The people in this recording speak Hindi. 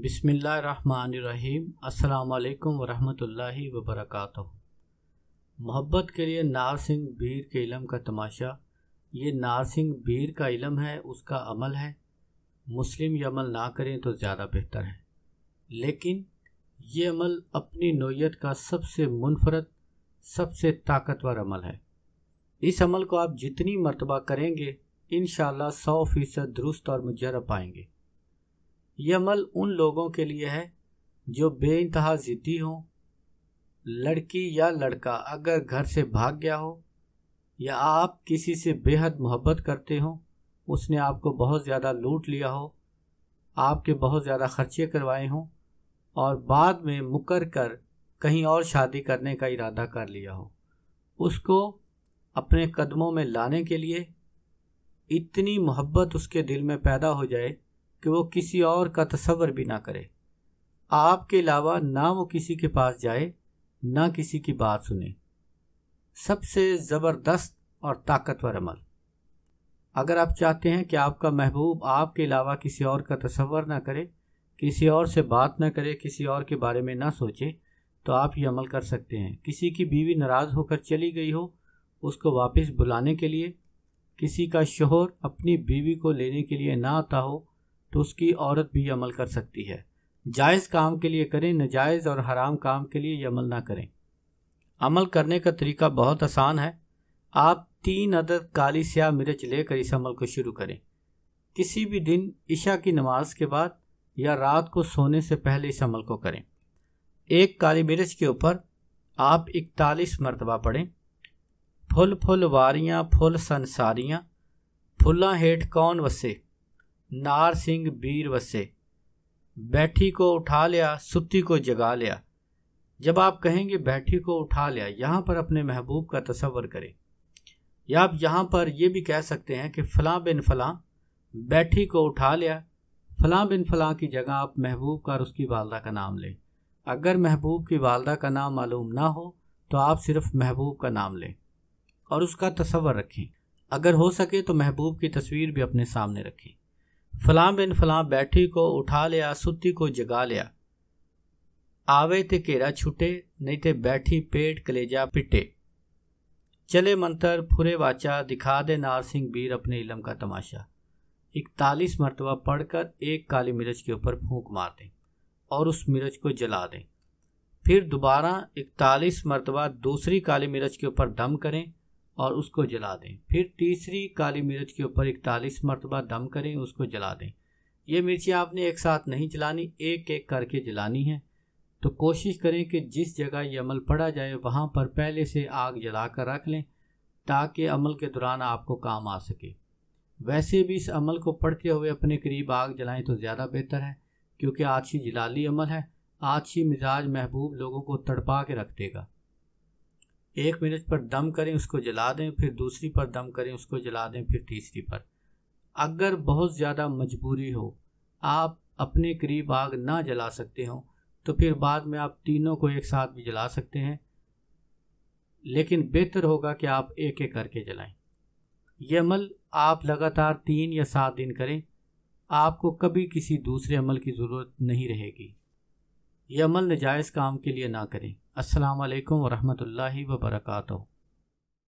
बिसमीम् अल्लाम वरहमतुल्लाहि वबरकातुहू मोहब्बत के लिए नार सिंह बीर के इलम का तमाशा ये नार सिंह बीर का इलम है उसका अमल है मुस्लिम ये अमल ना करें तो ज़्यादा बेहतर है लेकिन ये अमल अपनी नोयत का सबसे मुनफरद सबसे ताकतवर अमल है इस अमल को आप जितनी मरतबा करेंगे इन सौ फ़ीसद दुरुस्त और मुजरब पाएंगे यह अमल उन लोगों के लिए है जो बे इंतहा ज़िद्दी हों लड़की या लड़का अगर घर से भाग गया हो या आप किसी से बेहद मोहब्बत करते हों उसने आपको बहुत ज़्यादा लूट लिया हो आपके बहुत ज़्यादा खर्चे करवाए हों और बाद में मुकर कर कहीं और शादी करने का इरादा कर लिया हो उसको अपने कदमों में लाने के लिए इतनी मोहब्बत उसके दिल में पैदा हो जाए कि वो किसी और का तस्वर भी ना करे आपके अलावा ना वो किसी के पास जाए ना किसी की बात सुने सबसे ज़बरदस्त और ताकतवर अमल अगर आप चाहते हैं कि आपका महबूब आपके अलावा किसी और का तस्वर ना करे किसी और से बात ना करे किसी और के बारे में ना सोचे तो आप ये अमल कर सकते हैं किसी की बीवी नाराज़ होकर चली गई हो उसको वापस बुलाने के लिए किसी का शोहर अपनी बीवी को लेने के लिए ना आता हो तो उसकी औरत भी अमल कर सकती है जायज़ काम के लिए करें नजायज़ और हराम काम के लिए अमल ना करें अमल करने का तरीका बहुत आसान है आप तीन अदद काली स्याह मिर्च लेकर इस अमल को शुरू करें किसी भी दिन ईशा की नमाज के बाद या रात को सोने से पहले इस अमल को करें एक काली मिर्च के ऊपर आप इकतालीस मरतबा पढ़ें फुल फुल वारियाँ फुल संसारियाँ फुला हेठ कौन वसे नार सिंह बीर वसे बैठी को उठा लिया सुती को जगा लिया जब आप कहेंगे बैठी को उठा लिया यहाँ पर अपने महबूब का तस्वर करें या आप यहाँ पर यह भी कह सकते हैं कि फ़लाँ बिन फ़लाँ बैठी को उठा लिया फ़लाँ बिन फ़लाँ की जगह आप महबूब का और उसकी वालदा का नाम लें अगर महबूब की वालदा का नाम मालूम ना हो तो आप सिर्फ महबूब का नाम लें और उसका तस्वर रखें अगर हो सके तो महबूब की तस्वीर भी अपने सामने रखें फलां बिन फलां बैठी को उठा लिया सुती को जगा लिया आवे ते घेरा छुटे नहीं ते बैठी पेट कलेजा पिटे चले मंत्र फुरे वाचा दिखा दे नार सिंह बीर अपने इलम का तमाशा इकतालीस मरतबा पढ़कर एक काली मिर्च के ऊपर फूंक मार दें और उस मिर्च को जला दें फिर दोबारा इकतालीस मरतबा दूसरी काली मिर्च के ऊपर दम करें और उसको जला दें फिर तीसरी काली मिर्च के ऊपर इकतालीस मरतबा दम करें उसको जला दें ये मिर्चियाँ आपने एक साथ नहीं जलानी एक एक करके जलानी है तो कोशिश करें कि जिस जगह ये अमल पड़ा जाए वहाँ पर पहले से आग जला कर रख लें ताकि अमल के दौरान आपको काम आ सके वैसे भी इस अमल को पढ़ते हुए अपने करीब आग जलाएं तो ज़्यादा बेहतर है क्योंकि आज ही जलाली अमल है आज ही मिजाज महबूब लोगों को तड़पा के रख देगा एक मिनट पर दम करें उसको जला दें फिर दूसरी पर दम करें उसको जला दें फिर तीसरी पर अगर बहुत ज़्यादा मजबूरी हो आप अपने करीब आग ना जला सकते हो तो फिर बाद में आप तीनों को एक साथ भी जला सकते हैं लेकिन बेहतर होगा कि आप एक एक करके जलाएं यह अमल आप लगातार तीन या सात दिन करें आपको कभी किसी दूसरे अमल की ज़रूरत नहीं रहेगी यह अमल नजायज़ काम के लिए ना करें असलकम वरहमल वर्का